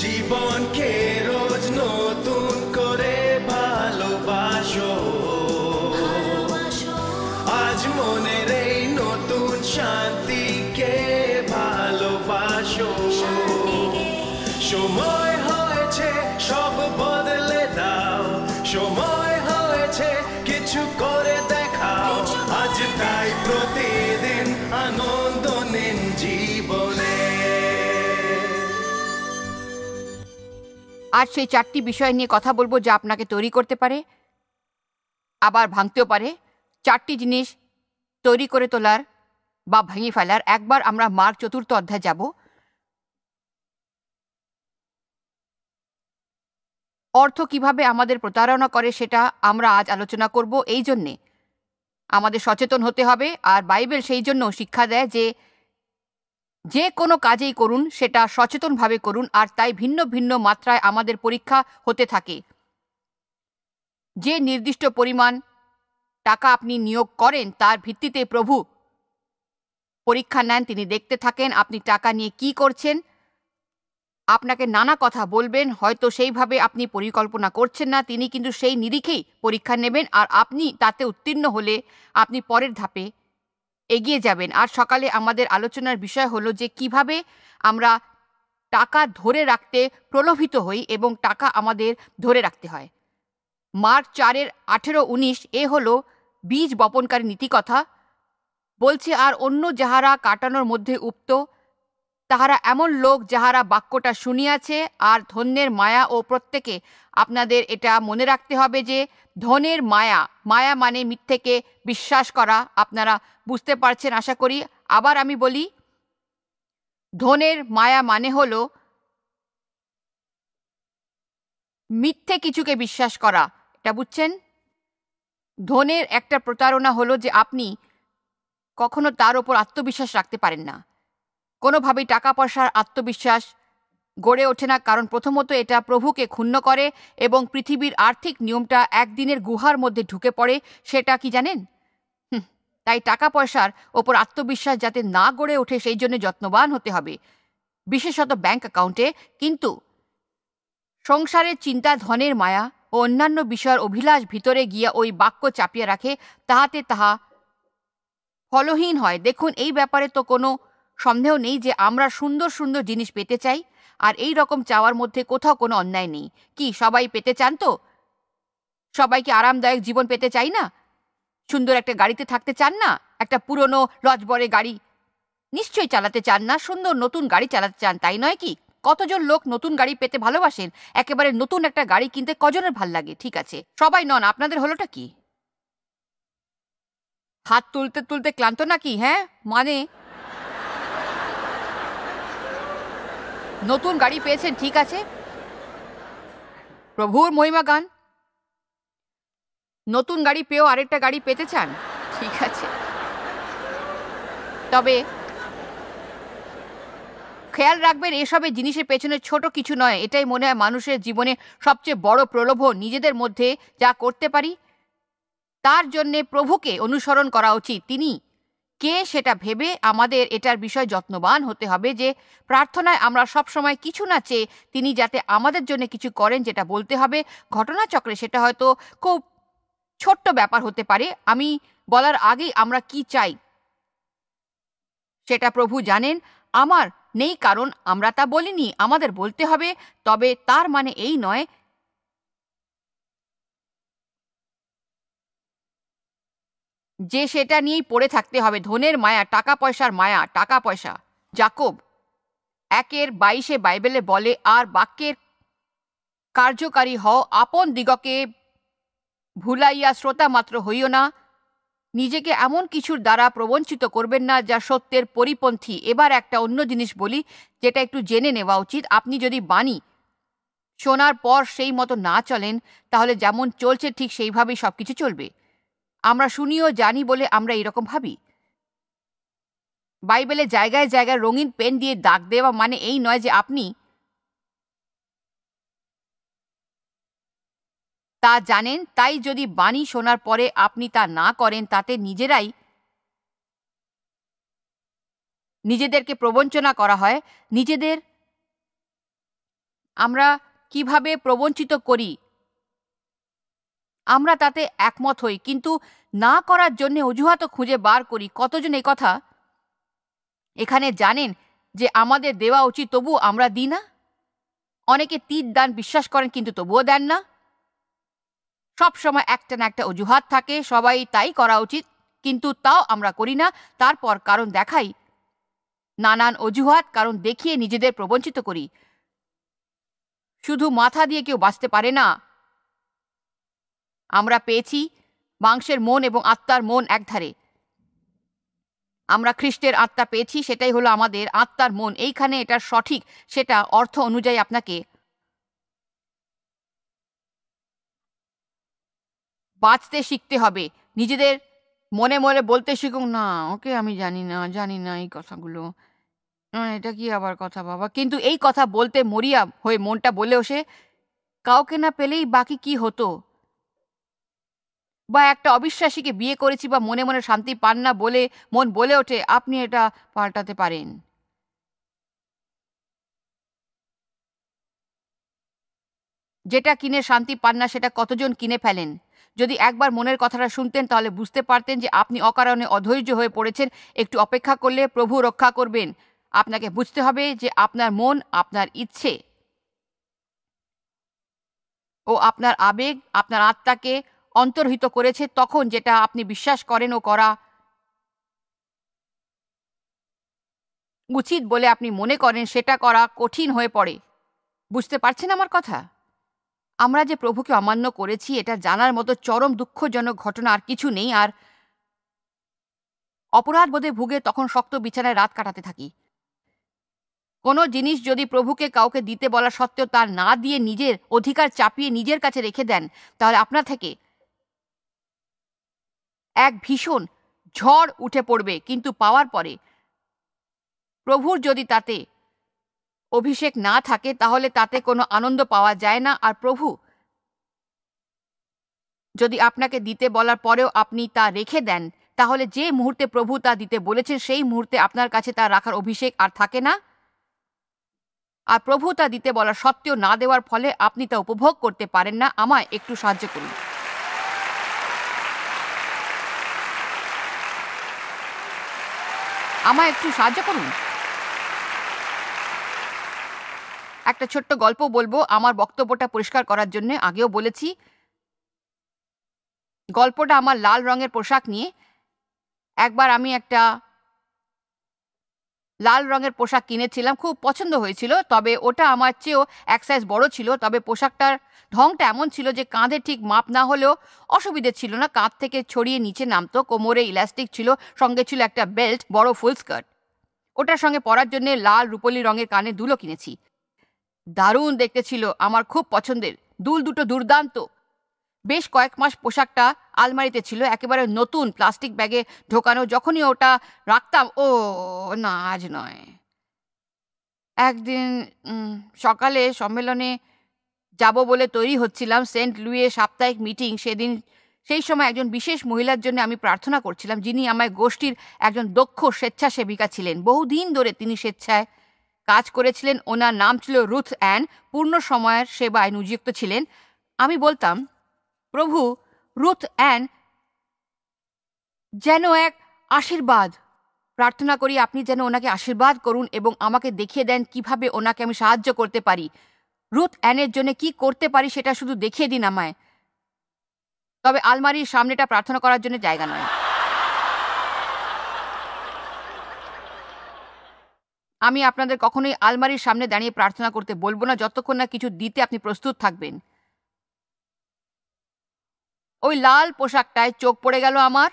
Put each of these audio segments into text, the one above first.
জীবনকে রোজ নতুন আজ সেই চারটি বিষয় নিয়ে কথা বলবো যা আপনাকে তৈরি করতে পারে আবার ভাঙতেও পারে চারটি জিনিস তৈরি করে তোলার বা ভেঙে ফেলার একবার আমরা মার্ক চতুর্থ অধ্যায় যাব অর্থ কিভাবে আমাদের প্রতারণা করে সেটা আমরা আজ আলোচনা করব এই জন্যে আমাদের সচেতন হতে হবে আর বাইবেল সেই জন্য শিক্ষা দেয় যে যে কোনো কাজেই করুন সেটা সচেতনভাবে করুন আর তাই ভিন্ন ভিন্ন মাত্রায় আমাদের পরীক্ষা হতে থাকে যে নির্দিষ্ট পরিমাণ টাকা আপনি নিয়োগ করেন তার ভিত্তিতে প্রভু পরীক্ষা নেন তিনি দেখতে থাকেন আপনি টাকা নিয়ে কি করছেন আপনাকে নানা কথা বলবেন হয়তো সেইভাবে আপনি পরিকল্পনা করছেন না তিনি কিন্তু সেই নিরিখেই পরীক্ষা নেবেন আর আপনি তাতে উত্তীর্ণ হলে আপনি পরের ধাপে এগিয়ে যাবেন আর সকালে আমাদের আলোচনার বিষয় হলো যে কিভাবে আমরা টাকা ধরে রাখতে প্রলোভিত হই এবং টাকা আমাদের ধরে রাখতে হয় মার্চ চারের আঠেরো উনিশ এ হলো বীজ বপনকারী নীতিকথা বলছে আর অন্য যাহারা কাটানোর মধ্যে উপ্ত তাহারা এমন লোক যাহারা বাক্যটা শুনিয়াছে আর ধন্যের মায়া ও প্রত্যেকে আপনাদের এটা মনে রাখতে হবে যে ধনের মায়া মায়া মানে মিথ্যেকে বিশ্বাস করা আপনারা বুঝতে পারছেন আশা করি আবার আমি বলি ধনের মায়া মানে হল মিথ্যে কিছুকে বিশ্বাস করা এটা বুঝছেন ধনের একটা প্রতারণা হলো যে আপনি কখনো তার ওপর আত্মবিশ্বাস রাখতে পারেন না কোনোভাবেই টাকা পয়সার আত্মবিশ্বাস গড়ে ওঠে না কারণ প্রথমত এটা প্রভুকে ক্ষুণ্ণ করে এবং পৃথিবীর আর্থিক নিয়মটা একদিনের গুহার মধ্যে ঢুকে পড়ে সেটা কি জানেন তাই টাকা পয়সার ওপর আত্মবিশ্বাস যাতে না গড়ে ওঠে সেই জন্য যত্নবান হতে হবে বিশেষত ব্যাংক অ্যাকাউন্টে কিন্তু সংসারের চিন্তা ধনের মায়া ও অন্যান্য বিষয়ের অভিলাষ ভিতরে গিয়া ওই বাক্য চাপিয়ে রাখে তাহাতে তাহা ফলহীন হয় দেখুন এই ব্যাপারে তো কোনো সন্দেহ নেই যে আমরা সুন্দর সুন্দর জিনিস পেতে চাই আর এই রকম চাওয়ার মধ্যে কোথাও কোনো অন্যায় নেই কি সবাই পেতে চান তো সবাইকে আরামদায়ক জীবন পেতে চাই না সুন্দর একটা গাড়িতে থাকতে চান না একটা পুরনো লজবরে গাড়ি নিশ্চয়ই চালাতে চান না সুন্দর নতুন গাড়ি চালাতে চান তাই নয় কি কতজন লোক নতুন গাড়ি পেতে ভালোবাসেন একেবারে নতুন একটা গাড়ি কিনতে কজনের ভাল লাগে ঠিক আছে সবাই নন আপনাদের হলোটা কি হাত তুলতে তুলতে ক্লান্ত নাকি হ্যাঁ মানে নতুন গাড়ি পেয়েছেন ঠিক আছে প্রভুর মহিমা গান নতুন গাড়ি পেয়েও আরেকটা গাড়ি পেতে চান ঠিক আছে তবে খেয়াল রাখবেন এসবের জিনিসের পেছনে ছোট কিছু নয় এটাই মনে হয় মানুষের জীবনে সবচেয়ে বড় প্রলোভন নিজেদের মধ্যে যা করতে পারি তার জন্যে প্রভুকে অনুসরণ করা উচিত তিনি কে সেটা ভেবে আমাদের এটার বিষয় যত্নবান হতে হবে যে প্রার্থনায় আমরা সব সময় কিছু না চেয়ে তিনি যাতে আমাদের জন্য কিছু করেন যেটা বলতে হবে ঘটনাচক্রে সেটা হয়তো খুব ছোট্ট ব্যাপার হতে পারে আমি বলার আগেই আমরা কি চাই সেটা প্রভু জানেন আমার নেই কারণ আমরা তা বলিনি আমাদের বলতে হবে তবে তার মানে এই নয় যে সেটা নিয়েই পড়ে থাকতে হবে ধনের মায়া টাকা পয়সার মায়া টাকা পয়সা জাকব একের বাইশে বাইবেলে বলে আর বাক্যের কার্যকারী হও আপন দিগকে ভুলাইয়া শ্রোতা মাত্র হইও না নিজেকে এমন কিছুর দ্বারা প্রবঞ্চিত করবেন না যা সত্যের পরিপন্থী এবার একটা অন্য জিনিস বলি যেটা একটু জেনে নেওয়া উচিত আপনি যদি বাণী শোনার পর সেই মতো না চলেন তাহলে যেমন চলছে ঠিক সেইভাবেই সব কিছু চলবে আমরা শুনিও জানি বলে আমরা এরকম ভাবি বাইবেলে জায়গায় জায়গায় রঙিন পেন দিয়ে দাগ দেওয়া মানে এই নয় যে আপনি তা জানেন তাই যদি বাণী শোনার পরে আপনি তা না করেন তাতে নিজেরাই নিজেদেরকে প্রবঞ্চনা করা হয় নিজেদের আমরা কিভাবে প্রবঞ্চিত করি আমরা তাতে একমত হই কিন্তু না করার জন্য অজুহাতও খুঁজে বার করি কতজন এই কথা এখানে জানেন যে আমাদের দেওয়া উচিত তবু আমরা দিই না অনেকে তীর দান বিশ্বাস করেন কিন্তু তবুও দেন না সব সময় একটা না একটা অজুহাত থাকে সবাই তাই করা উচিত কিন্তু তাও আমরা করি না তারপর কারণ দেখাই নানান অজুহাত কারণ দেখিয়ে নিজেদের প্রবঞ্চিত করি শুধু মাথা দিয়ে কেউ বাঁচতে পারে না আমরা পেয়েছি মাংসের মন এবং আত্মার মন একধারে আমরা খ্রিস্টের আত্মা পেয়েছি সেটাই হলো আমাদের আত্মার মন এইখানে এটার সঠিক সেটা অর্থ অনুযায়ী আপনাকে বাঁচতে শিখতে হবে নিজেদের মনে মনে বলতে শিখুক না ওকে আমি জানি না জানি না এই কথাগুলো এটা কি আবার কথা বাবা কিন্তু এই কথা বলতে মরিয়া হয়ে মনটা বলেও সে কাউকে না পেলেই বাকি কি হতো বা একটা অবিশ্বাসীকে বিয়ে করেছি বা মনে মনে শান্তি পান না বলে মন বলে ওঠে আপনি এটা পাল্টাতে পারেন যেটা কিনে শান্তি পান না সেটা কতজন কিনে ফেলেন যদি একবার মনের কথাটা শুনতেন তাহলে বুঝতে পারতেন যে আপনি অকারণে অধৈর্য হয়ে পড়েছেন একটু অপেক্ষা করলে প্রভু রক্ষা করবেন আপনাকে বুঝতে হবে যে আপনার মন আপনার ইচ্ছে ও আপনার আবেগ আপনার আত্মাকে অন্তর্হিত করেছে তখন যেটা আপনি বিশ্বাস করেন ও করা উচিত বলে আপনি মনে করেন সেটা করা কঠিন হয়ে পড়ে বুঝতে পারছেন আমার কথা আমরা যে প্রভুকে অমান্য করেছি এটা জানার মতো চরম দুঃখজনক ঘটনা আর কিছু নেই আর অপরাধ বোধে ভুগে তখন শক্ত বিছানায় রাত কাটাতে থাকি কোনো জিনিস যদি প্রভুকে কাউকে দিতে বলা সত্ত্বেও তার না দিয়ে নিজের অধিকার চাপিয়ে নিজের কাছে রেখে দেন তাহলে আপনার থেকে এক ভীষণ ঝড় উঠে পড়বে কিন্তু পাওয়ার পরে প্রভুর যদি তাতে অভিষেক না থাকে তাহলে তাতে কোনো আনন্দ পাওয়া যায় না আর প্রভু যদি আপনাকে দিতে বলার পরেও আপনি তা রেখে দেন তাহলে যে মুহূর্তে প্রভু তা দিতে বলেছেন সেই মুহূর্তে আপনার কাছে তা রাখার অভিষেক আর থাকে না আর প্রভু তা দিতে বলা সত্ত্বেও না দেওয়ার ফলে আপনি তা উপভোগ করতে পারেন না আমায় একটু সাহায্য করুন আমায় একটু সাহায্য করুন একটা ছোট্ট গল্প বলবো আমার বক্তব্যটা পরিষ্কার করার জন্য আগেও বলেছি গল্পটা আমার লাল রঙের পোশাক নিয়ে একবার আমি একটা লাল রঙের পোশাক কিনেছিলাম খুব পছন্দ হয়েছিল তবে ওটা আমার চেয়েও এক সাইজ বড় ছিল তবে পোশাকটার ঢংটা এমন ছিল যে কাঁধে ঠিক মাপ না হলেও অসুবিধে ছিল না কাঁধ থেকে ছড়িয়ে নিচে নামতো কোমরে ইলাস্টিক ছিল সঙ্গে ছিল একটা বেল্ট বড় ফুল স্কার্ট ওটার সঙ্গে পরার জন্য লাল রুপলি রঙের কানে দুলো কিনেছি দারুণ দেখতে ছিল আমার খুব পছন্দের দুল দুটো দুর্দান্ত বেশ কয়েক মাস পোশাকটা আলমারিতে ছিল একেবারে নতুন প্লাস্টিক ব্যাগে ঢোকানো যখনই ওটা রাখতাম ও না আজ নয় একদিন সকালে সম্মেলনে যাব বলে তৈরি হচ্ছিলাম সেন্ট লুইয়ে সাপ্তাহিক মিটিং সেদিন সেই সময় একজন বিশেষ মহিলার জন্য আমি প্রার্থনা করছিলাম যিনি আমায় গোষ্ঠীর একজন দক্ষ স্বেচ্ছাসেবিকা ছিলেন বহুদিন ধরে তিনি স্বেচ্ছায় কাজ করেছিলেন ওনার নাম ছিল রুথ অ্যান পূর্ণ সময়ের সেবায় নিযুক্ত ছিলেন আমি বলতাম প্রভু রুথ অ্যান যেন এক আশীর্বাদ প্রার্থনা করি আপনি যেন ওনাকে আশীর্বাদ করুন এবং আমাকে দেখিয়ে দেন কিভাবে ওনাকে আমি সাহায্য করতে পারি রুথ অ্যানের জন্য কি করতে পারি সেটা শুধু দেখিয়ে দিন আমায় তবে আলমারির সামনেটা প্রার্থনা করার জন্য জায়গা নয় আমি আপনাদের কখনোই আলমারির সামনে দাঁড়িয়ে প্রার্থনা করতে বলবো না যতক্ষণ না কিছু দিতে আপনি প্রস্তুত থাকবেন ওই লাল পোশাকটায় চোখ পড়ে গেল আমার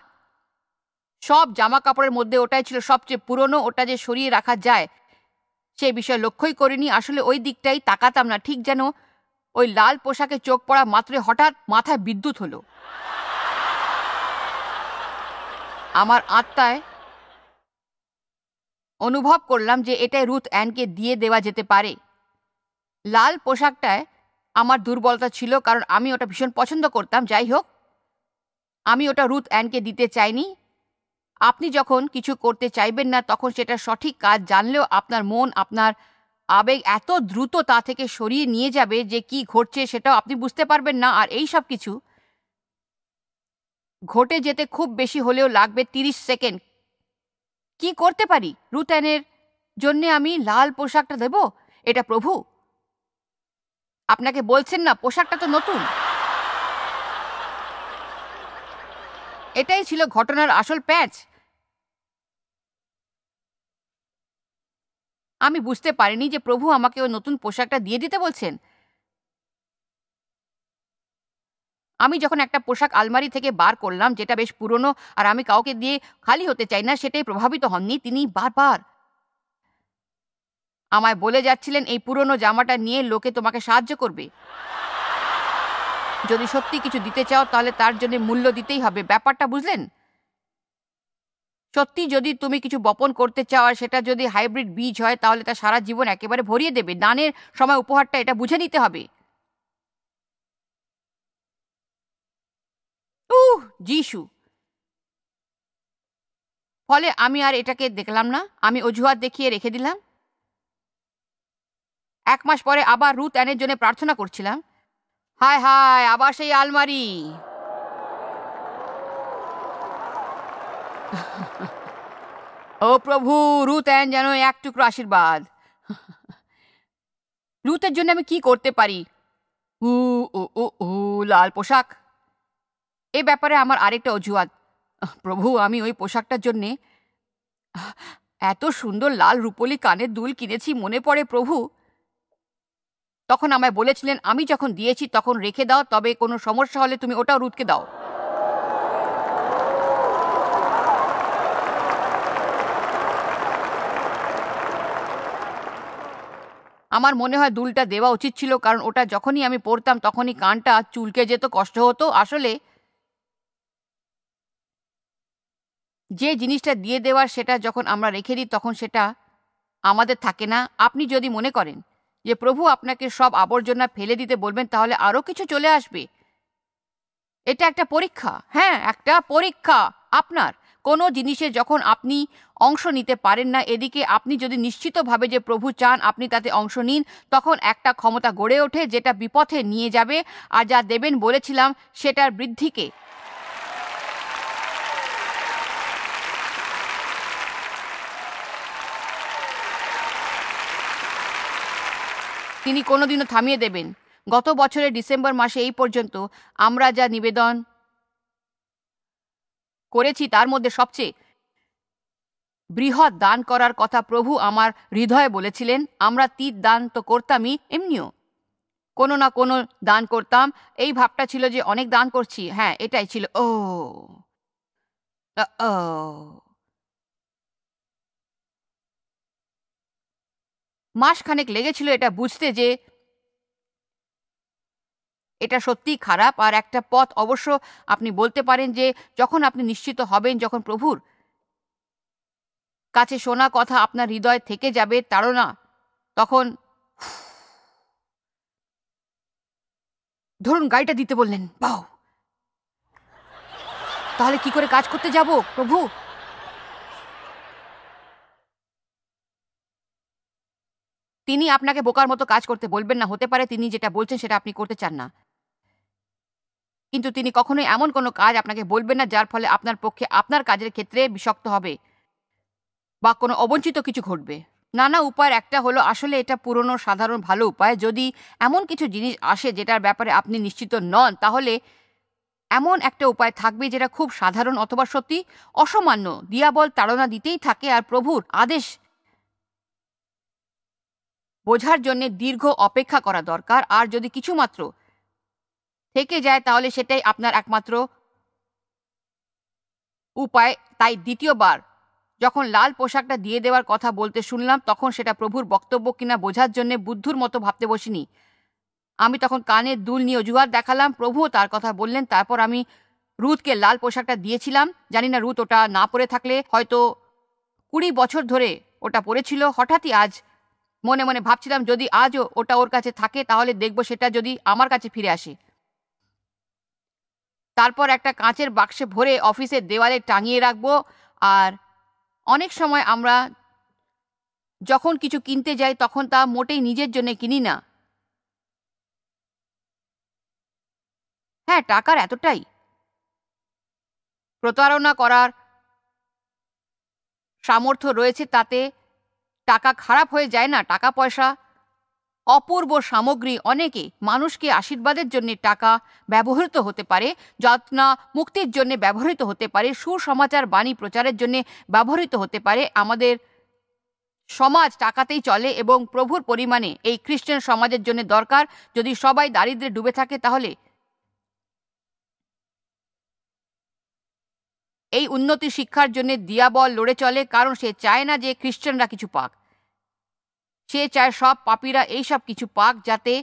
সব জামা কাপড়ের মধ্যে ওটাই ছিল সবচেয়ে পুরনো ওটা যে সরিয়ে রাখা যায় সে বিষয়ে লক্ষ্যই করিনি আসলে ওই দিকটাই তাকাতাম না ঠিক যেন ওই লাল পোশাকে চোখ পড়া মাত্রে হঠাৎ মাথায় বিদ্যুৎ হলো আমার আত্মায় অনুভব করলাম যে এটাই রুথ অ্যানকে দিয়ে দেওয়া যেতে পারে লাল পোশাকটায় আমার দুর্বলতা ছিল কারণ আমি ওটা ভীষণ পছন্দ করতাম যাই হোক আমি ওটা রুথ অ্যানকে দিতে চাইনি আপনি যখন কিছু করতে চাইবেন না তখন সেটা সঠিক কাজ জানলেও আপনার মন আপনার আবেগ এত দ্রুত তা থেকে সরিয়ে নিয়ে যাবে যে কি ঘটছে সেটাও আপনি বুঝতে পারবেন না আর এই সব কিছু ঘটে যেতে খুব বেশি হলেও লাগবে তিরিশ সেকেন্ড কি করতে পারি রুট্যানের জন্যে আমি লাল পোশাকটা দেব এটা প্রভু আপনাকে বলছেন না পোশাকটা তো নতুন এটাই ছিল ঘটনার আসল প্যাঁচ আমি বুঝতে পারিনি যে প্রভু আমাকে ওই নতুন পোশাকটা দিয়ে দিতে বলছেন আমি যখন একটা পোশাক আলমারি থেকে বার করলাম যেটা বেশ পুরনো আর আমি কাউকে দিয়ে খালি হতে চাই না সেটাই প্রভাবিত হননি তিনি বারবার আমায় বলে যাচ্ছিলেন এই পুরনো জামাটা নিয়ে লোকে তোমাকে সাহায্য করবে যদি সত্যি কিছু দিতে চাও তাহলে তার জন্য মূল্য দিতেই হবে ব্যাপারটা বুঝলেন সত্যি যদি তুমি কিছু বপন করতে চাও আর সেটা যদি হাইব্রিড বীজ হয় তাহলে তা সারা জীবন একেবারে ভরিয়ে দেবে দানের সময় উপহারটা এটা বুঝে নিতে হবে উহ যিশু ফলে আমি আর এটাকে দেখলাম না আমি অজুহাত দেখিয়ে রেখে দিলাম এক মাস পরে আবার রুত অ্যানের জন্য প্রার্থনা করছিলাম হায় হায় আবার সেই আলমারি ও প্রভু রুতেন যেন এক টুকরো আশীর্বাদ রুতের জন্য আমি কি করতে পারি উ ও ও ও লাল পোশাক এ ব্যাপারে আমার আরেকটা অজুহাত প্রভু আমি ওই পোশাকটার জন্যে এত সুন্দর লাল রূপলি কানের দুল কিনেছি মনে পড়ে প্রভু তখন আমায় বলেছিলেন আমি যখন দিয়েছি তখন রেখে দাও তবে কোনো সমস্যা হলে তুমি ওটাও রুটকে দাও আমার মনে হয় দুলটা দেওয়া উচিত ছিল কারণ ওটা যখনই আমি পড়তাম তখনই কানটা চুলকে যেত কষ্ট হতো আসলে যে জিনিসটা দিয়ে দেওয়ার সেটা যখন আমরা রেখে দিই তখন সেটা আমাদের থাকে না আপনি যদি মনে করেন যে প্রভু আপনাকে সব আবর্জনা ফেলে দিতে বলবেন তাহলে আরও কিছু চলে আসবে এটা একটা পরীক্ষা হ্যাঁ একটা পরীক্ষা আপনার কোনো জিনিসে যখন আপনি অংশ নিতে পারেন না এদিকে আপনি যদি নিশ্চিতভাবে যে প্রভু চান আপনি তাতে অংশ নিন তখন একটা ক্ষমতা গড়ে ওঠে যেটা বিপথে নিয়ে যাবে আর যা দেবেন বলেছিলাম সেটার বৃদ্ধিকে তিনি কোনোদিনও থামিয়ে দেবেন গত বছরের ডিসেম্বর মাসে এই পর্যন্ত আমরা যা নিবেদন করেছি তার মধ্যে সবচেয়ে বৃহৎ দান করার কথা প্রভু আমার হৃদয়ে বলেছিলেন আমরা তীর দান তো করতামই এমনিও কোনো না কোনো দান করতাম এই ভাবটা ছিল যে অনেক দান করছি হ্যাঁ এটাই ছিল ও ও মাসখানেক লেগেছিল এটা বুঝতে যে এটা সত্যি খারাপ আর একটা পথ অবশ্য আপনি বলতে পারেন যে যখন আপনি নিশ্চিত হবেন যখন প্রভুর কাছে শোনা কথা আপনার হৃদয় থেকে যাবে তাড়না তখন ধরুন গাড়িটা দিতে বললেন বাও তাহলে কি করে কাজ করতে যাব প্রভু তিনি আপনাকে বোকার মতো কাজ করতে বলবেন না হতে পারে তিনি যেটা বলছেন সেটা আপনি করতে চান না কিন্তু তিনি কখনোই এমন কোনো কাজ আপনাকে বলবেন না যার ফলে আপনার পক্ষে আপনার কাজের ক্ষেত্রে বিষক্ত হবে বা কোনো অবঞ্চিত কিছু ঘটবে নানা উপায় একটা হলো আসলে এটা পুরনো সাধারণ ভালো উপায় যদি এমন কিছু জিনিস আসে যেটার ব্যাপারে আপনি নিশ্চিত নন তাহলে এমন একটা উপায় থাকবে যেটা খুব সাধারণ অথবা সত্যি অসামান্য দিয়াবল তাড়না দিতেই থাকে আর প্রভুর আদেশ বোঝার জন্য দীর্ঘ অপেক্ষা করা দরকার আর যদি কিছুমাত্র থেকে যায় তাহলে সেটাই আপনার একমাত্র উপায় তাই দ্বিতীয়বার যখন লাল পোশাকটা দিয়ে দেওয়ার কথা বলতে শুনলাম তখন সেটা প্রভুর বক্তব্য কিনা বোঝার জন্য বুদ্ধুর মতো ভাবতে বসিনি আমি তখন কানের দুল নিয়ে অজুহাত দেখালাম প্রভুও তার কথা বললেন তারপর আমি রুথকে লাল পোশাকটা দিয়েছিলাম জানি না রুথ ওটা না পরে থাকলে হয়তো কুড়ি বছর ধরে ওটা পরেছিল হঠাৎই আজ মনে মনে ভাবছিলাম যদি আজও ওটা ওর কাছে থাকে তাহলে দেখব সেটা যদি আমার কাছে ফিরে আসে তারপর একটা কাঁচের বাক্সে ভরে অফিসের দেওয়ালে টাঙিয়ে রাখব আর অনেক সময় আমরা যখন কিছু কিনতে যাই তখন তা মোটেই নিজের জন্য কিনি না হ্যাঁ টাকার এতটাই প্রতারণা করার সামর্থ্য রয়েছে তাতে টাকা খারাপ হয়ে যায় না টাকা পয়সা অপূর্ব সামগ্রী অনেকে মানুষকে আশীর্বাদের জন্য টাকা ব্যবহৃত হতে পারে যত্না মুক্তির জন্য ব্যবহৃত হতে পারে সুসমাচার বাণী প্রচারের জন্য ব্যবহৃত হতে পারে আমাদের সমাজ টাকাতেই চলে এবং প্রভুর পরিমাণে এই খ্রিস্টান সমাজের জন্য দরকার যদি সবাই দারিদ্রে ডুবে থাকে তাহলে এই উন্নতি শিক্ষার জন্য দিয়াবল লড়ে চলে কারণ সে চায় না যে খ্রিস্টানরা কিছু পাক সে চায় সব পাপিরা এইসব কিছু পাক যাতে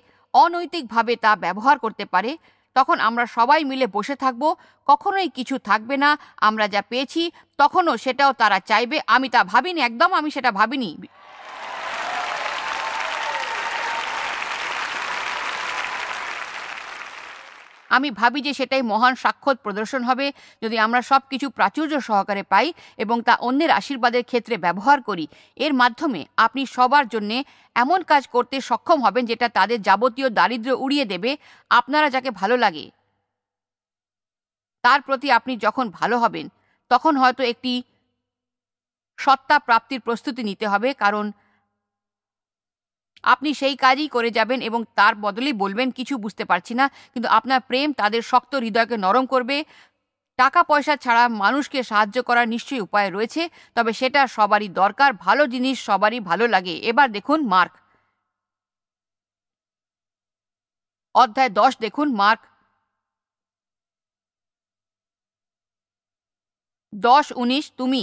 অনৈতিকভাবে তা ব্যবহার করতে পারে তখন আমরা সবাই মিলে বসে থাকব কখনোই কিছু থাকবে না আমরা যা পেয়েছি তখনও সেটাও তারা চাইবে আমি তা ভাবিনি একদম আমি সেটা ভাবিনি আমি ভাবি যে সেটাই মহান সাক্ষর প্রদর্শন হবে যদি আমরা সব কিছু প্রাচুর্য সহকারে পাই এবং তা অন্যের আশীর্বাদের ক্ষেত্রে ব্যবহার করি এর মাধ্যমে আপনি সবার জন্য এমন কাজ করতে সক্ষম হবেন যেটা তাদের যাবতীয় দারিদ্র উড়িয়ে দেবে আপনারা যাকে ভালো লাগে তার প্রতি আপনি যখন ভালো হবেন তখন হয়তো একটি সত্তা প্রাপ্তির প্রস্তুতি নিতে হবে কারণ আপনি সেই কাজই করে যাবেন এবং তার বদলেই বলবেন কিছু বুঝতে পারছি না কিন্তু আপনার প্রেম তাদের শক্ত হৃদয়কে নরম করবে টাকা পয়সা ছাড়া মানুষকে সাহায্য করার নিশ্চয়ই উপায় রয়েছে তবে সেটা সবারই দরকার ভালো জিনিস সবারই ভালো লাগে এবার দেখুন মার্ক অধ্যায় দশ দেখুন মার্ক দশ উনিশ তুমি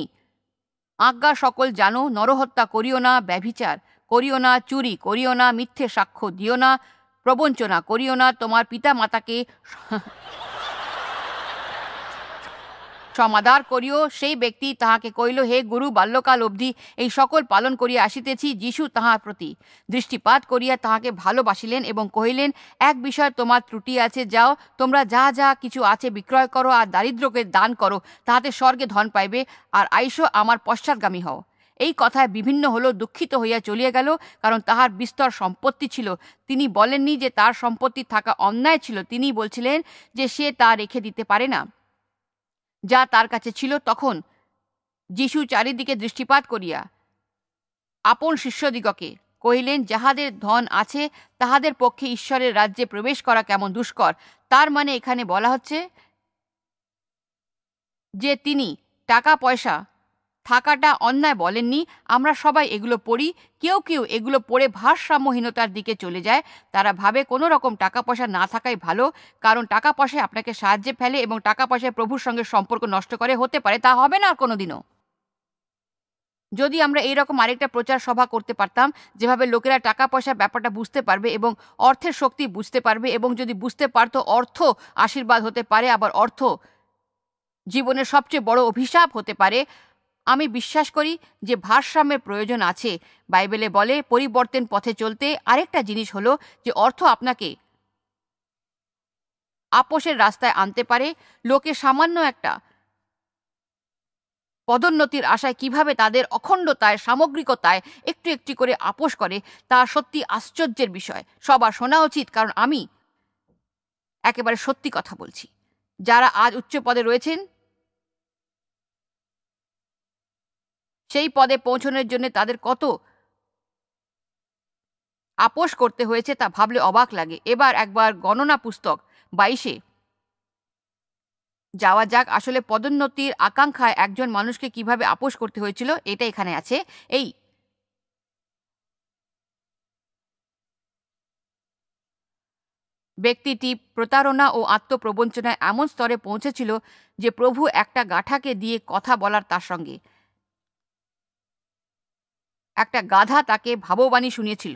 আজ্ঞা সকল জানো নরহত্যা করিও না ব্যভিচার করিও না চুরি করিও না মিথ্যে সাক্ষ্য দিও না প্রবঞ্চনা করিও না তোমার পিতা মাতাকে সমাদার করিও সেই ব্যক্তি তাহাকে কইল হে গুরু বাল্যকাল অবধি এই সকল পালন করিয়া আসিতেছি যিশু তাহার প্রতি দৃষ্টিপাত করিয়া তাহাকে ভালোবাসিলেন এবং কহিলেন এক বিষয় তোমার ত্রুটি আছে যাও তোমরা যা যা কিছু আছে বিক্রয় করো আর দারিদ্রকে দান করো তাহাতে স্বর্গে ধন পাইবে আর আইসো আমার পশ্চাৎগামী হও এই কথায় বিভিন্ন হলো দুঃখিত হইয়া চলিয়া গেল কারণ তাহার বিস্তর সম্পত্তি ছিল তিনি বলেননি যে তার সম্পত্তি থাকা অন্যায় ছিল তিনি বলছিলেন যে সে তা রেখে দিতে পারে না যা তার কাছে ছিল তখন যিশু চারিদিকে দৃষ্টিপাত করিয়া আপন শিষ্যদিগকে কহিলেন যাহাদের ধন আছে তাহাদের পক্ষে ঈশ্বরের রাজ্যে প্রবেশ করা কেমন দুষ্কর তার মানে এখানে বলা হচ্ছে যে তিনি টাকা পয়সা থাকাটা অন্যায় বলেননি আমরা সবাই এগুলো পড়ি কেউ কেউ এগুলো পড়ে ভারসাম্যহীনতার দিকে চলে যায় তারা ভাবে কোনো রকম টাকা পয়সা না থাকাই ভালো কারণ টাকা পয়সায় আপনাকে সাহায্যে ফেলে এবং টাকা পয়সায় প্রভুর সঙ্গে সম্পর্ক নষ্ট করে হতে পারে তা হবে না আর কোনোদিনও যদি আমরা এইরকম আরেকটা প্রচার সভা করতে পারতাম যেভাবে লোকেরা টাকা পয়সার ব্যাপারটা বুঝতে পারবে এবং অর্থের শক্তি বুঝতে পারবে এবং যদি বুঝতে পারতো অর্থ আশীর্বাদ হতে পারে আবার অর্থ জীবনের সবচেয়ে বড় অভিশাপ হতে পারে আমি বিশ্বাস করি যে ভারসাম্যের প্রয়োজন আছে বাইবেলে বলে পরিবর্তন পথে চলতে আরেকটা জিনিস হলো যে অর্থ আপনাকে আপোষের রাস্তায় আনতে পারে লোকে সামান্য একটা পদোন্নতির আশায় কিভাবে তাদের অখণ্ডতায় সামগ্রিকতায় একটু একটি করে আপোষ করে তা সত্যি আশ্চর্যের বিষয় সবার শোনা উচিত কারণ আমি একেবারে সত্যি কথা বলছি যারা আজ উচ্চ পদে রয়েছেন সেই পদে পৌঁছানোর জন্য তাদের কত আপোষ করতে হয়েছে তা ভাবলে অবাক লাগে এবার একবার গণনা পুস্তক বাইশে যাওয়া যাক আসলে পদোন্নতির আকাঙ্ক্ষায় একজন মানুষকে কিভাবে আপোষ করতে হয়েছিল এটা এখানে আছে এই ব্যক্তিটি প্রতারণা ও আত্মপ্রবঞ্চনায় এমন স্তরে পৌঁছেছিল যে প্রভু একটা গাঠাকে দিয়ে কথা বলার তার সঙ্গে একটা গাধা তাকে ভাববাণী শুনিয়েছিল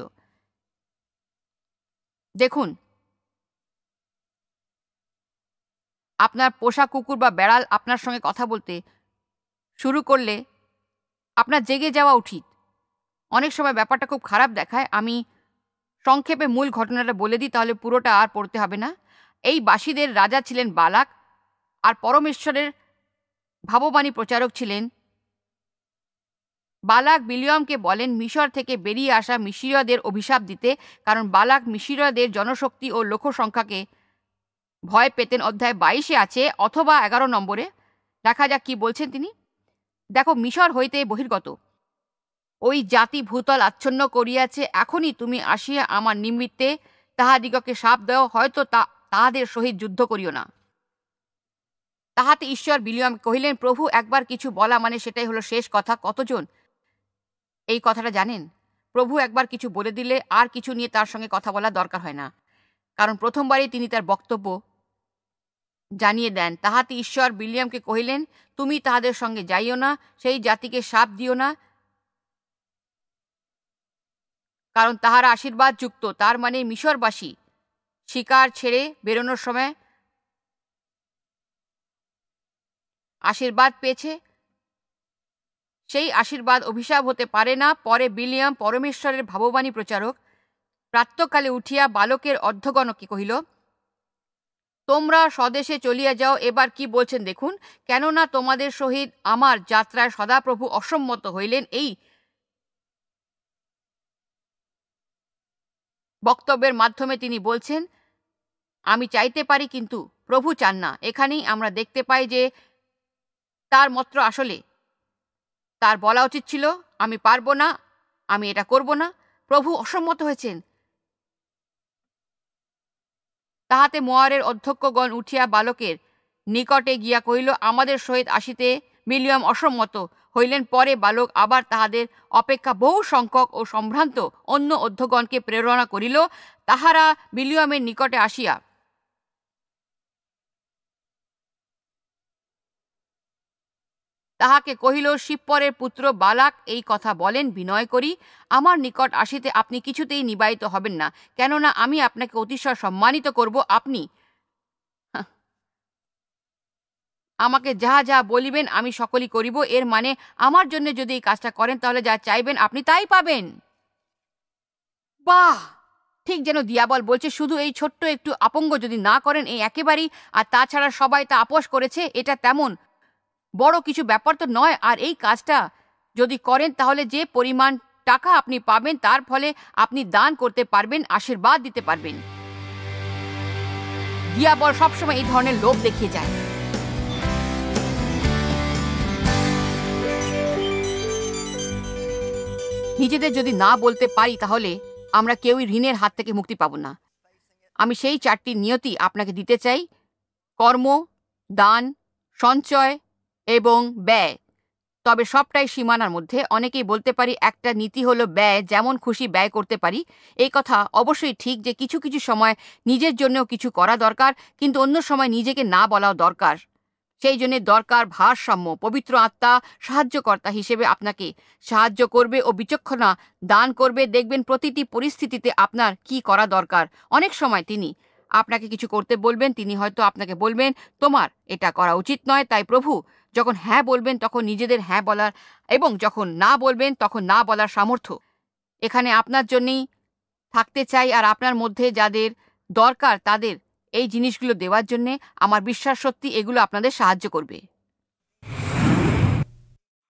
দেখুন আপনার পোষা কুকুর বা বেড়াল আপনার সঙ্গে কথা বলতে শুরু করলে আপনার জেগে যাওয়া উচিত অনেক সময় ব্যাপারটা খুব খারাপ দেখায় আমি সংক্ষেপে মূল ঘটনাটা বলে দিই তাহলে পুরোটা আর পড়তে হবে না এই বাসীদের রাজা ছিলেন বালাক আর পরমেশ্বরের ভাববাণী প্রচারক ছিলেন বালাক বিলিয়মকে বলেন মিশর থেকে বেরিয়ে আসা মিশিরদের অভিশাপ দিতে কারণ বালাক মিশিরদের জনশক্তি ও লোকসংখ্যাকে ভয় পেতেন অধ্যায় বাইশে আছে অথবা এগারো নম্বরে দেখা যাক কি বলছেন তিনি দেখো মিশর হইতে বহির্গত ওই জাতি ভূতল আচ্ছন্ন করিয়াছে এখনই তুমি আসিয়া আমার নিমিত্তে তাহাদিগকে সাপ দেও হয়তো তা তাহাদের সহিত যুদ্ধ করিও না তাহাতে ঈশ্বর বিলিয়ম কহিলেন প্রভু একবার কিছু বলা মানে সেটাই হলো শেষ কথা কতজন এই কথাটা জানেন প্রভু একবার কিছু বলে দিলে আর কিছু নিয়ে তার সঙ্গে কথা বলা দরকার হয় না কারণ প্রথমবারই তিনি তার বক্তব্য জানিয়ে দেন তাহাতে ঈশ্বর বিলিয়ামকে কহিলেন তুমি তাহাদের সঙ্গে যাইও না সেই জাতিকে সাপ দিও না কারণ তাহার আশীর্বাদ যুক্ত তার মানে মিশরবাসী শিকার ছেড়ে বেরোনোর সময় আশীর্বাদ পেয়েছে সেই আশীর্বাদ অভিশাপ হতে পারে না পরে বিলিয়াম পরমেশ্বরের ভাববাণী প্রচারক প্রাত্যকালে উঠিয়া বালকের অর্ধগণকে কহিল তোমরা স্বদেশে চলিয়া যাও এবার কি বলছেন দেখুন কেননা তোমাদের সহিত আমার যাত্রায় সদাপ্রভু অসম্মত হইলেন এই বক্তব্যের মাধ্যমে তিনি বলছেন আমি চাইতে পারি কিন্তু প্রভু চান না এখানেই আমরা দেখতে পাই যে তার মত্র আসলে তার বলা উচিত ছিল আমি পারবো না আমি এটা করব না প্রভু অসম্মত হয়েছেন তাহাতে মোয়ারের অধ্যক্ষগণ উঠিয়া বালকের নিকটে গিয়া কহিল আমাদের সহিত আসিতে মিলিয়াম অসম্মত হইলেন পরে বালক আবার তাহাদের অপেক্ষা বহু সংখ্যক ও সম্ভ্রান্ত অন্য অধ্যগণকে প্রেরণা করিল তাহারা মিলিয়ামের নিকটে আসিয়া তাহাকে কহিল শিবপরের পুত্র বালাক এই কথা বলেন বিনয় করি আমার নিকট আসিতে আপনি কিছুতেই নিবায়িত হবেন না কেননা আমি আপনাকে অতিশয় সম্মানিত করব আপনি আমাকে যাহা যাহা বলিবেন আমি সকলই করিব এর মানে আমার জন্য যদি এই কাজটা করেন তাহলে যা চাইবেন আপনি তাই পাবেন বাহ ঠিক যেন দিয়াবল বলছে শুধু এই ছোট্ট একটু আপঙ্গ যদি না করেন এই একেবারেই আর তাছাড়া সবাই তা আপোষ করেছে এটা তেমন বড় কিছু ব্যাপার তো নয় আর এই কাজটা যদি করেন তাহলে যে পরিমাণ টাকা আপনি পাবেন তার ফলে আপনি দান করতে পারবেন আশীর্বাদ দিতে পারবেন দিয়াবর সবসময় এই ধরনের লোভ দেখিয়ে যায় নিজেদের যদি না বলতে পারি তাহলে আমরা কেউই ঋণের হাত থেকে মুক্তি পাব না আমি সেই চারটি নিয়তি আপনাকে দিতে চাই কর্ম দান সঞ্চয় এবং ব্যয় তবে সবটাই সীমানার মধ্যে অনেকেই বলতে পারি একটা নীতি হলো ব্যয় যেমন খুশি ব্যয় করতে পারি এই কথা অবশ্যই ঠিক যে কিছু কিছু সময় নিজের জন্যও কিছু করা দরকার কিন্তু অন্য সময় নিজেকে না বলাও দরকার সেই জন্য দরকার ভারসাম্য পবিত্র আত্মা সাহায্যকর্তা হিসেবে আপনাকে সাহায্য করবে ও বিচক্ষণা দান করবে দেখবেন প্রতিটি পরিস্থিতিতে আপনার কি করা দরকার অনেক সময় তিনি আপনাকে কিছু করতে বলবেন তিনি হয়তো আপনাকে বলবেন তোমার এটা করা উচিত নয় তাই প্রভু যখন হ্যাঁ বলবেন তখন নিজেদের হ্যাঁ বলার এবং যখন না বলবেন তখন না বলার সামর্থ্য এখানে আপনার জন্যেই থাকতে চাই আর আপনার মধ্যে যাদের দরকার তাদের এই জিনিসগুলো দেওয়ার জন্যে আমার বিশ্বাস সত্যি এগুলো আপনাদের সাহায্য করবে